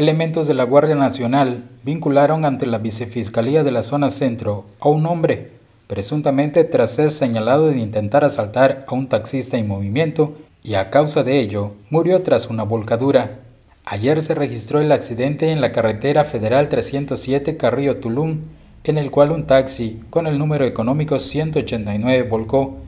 Elementos de la Guardia Nacional vincularon ante la Vicefiscalía de la Zona Centro a un hombre, presuntamente tras ser señalado de intentar asaltar a un taxista en movimiento y a causa de ello murió tras una volcadura. Ayer se registró el accidente en la carretera federal 307 Carrillo Tulum, en el cual un taxi con el número económico 189 volcó,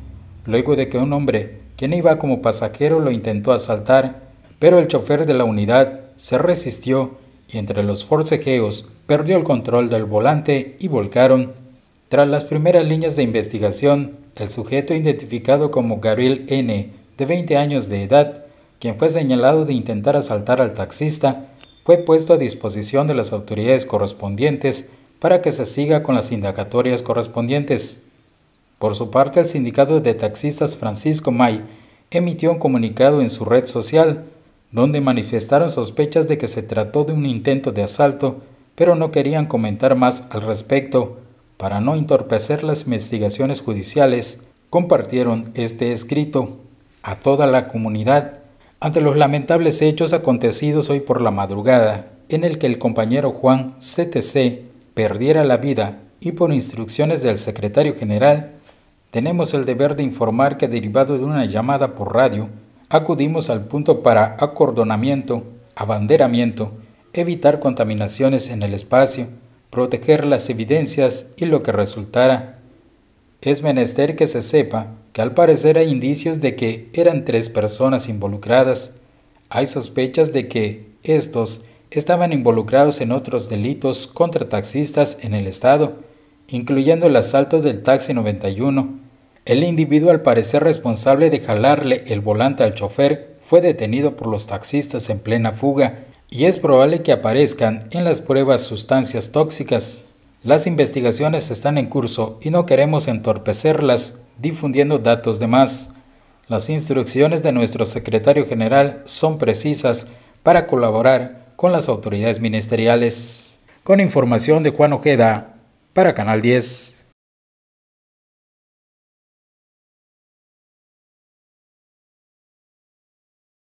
luego de que un hombre, quien iba como pasajero, lo intentó asaltar pero el chofer de la unidad se resistió y entre los forcejeos perdió el control del volante y volcaron. Tras las primeras líneas de investigación, el sujeto identificado como Gabriel N., de 20 años de edad, quien fue señalado de intentar asaltar al taxista, fue puesto a disposición de las autoridades correspondientes para que se siga con las indagatorias correspondientes. Por su parte, el sindicato de taxistas Francisco May emitió un comunicado en su red social donde manifestaron sospechas de que se trató de un intento de asalto, pero no querían comentar más al respecto para no entorpecer las investigaciones judiciales, compartieron este escrito a toda la comunidad ante los lamentables hechos acontecidos hoy por la madrugada, en el que el compañero Juan CTC perdiera la vida y por instrucciones del secretario general, tenemos el deber de informar que derivado de una llamada por radio, acudimos al punto para acordonamiento, abanderamiento, evitar contaminaciones en el espacio, proteger las evidencias y lo que resultara. Es menester que se sepa que al parecer hay indicios de que eran tres personas involucradas. Hay sospechas de que estos estaban involucrados en otros delitos contra taxistas en el estado, incluyendo el asalto del taxi 91, el individuo al parecer responsable de jalarle el volante al chofer fue detenido por los taxistas en plena fuga y es probable que aparezcan en las pruebas sustancias tóxicas. Las investigaciones están en curso y no queremos entorpecerlas difundiendo datos de más. Las instrucciones de nuestro secretario general son precisas para colaborar con las autoridades ministeriales. Con información de Juan Ojeda, para Canal 10.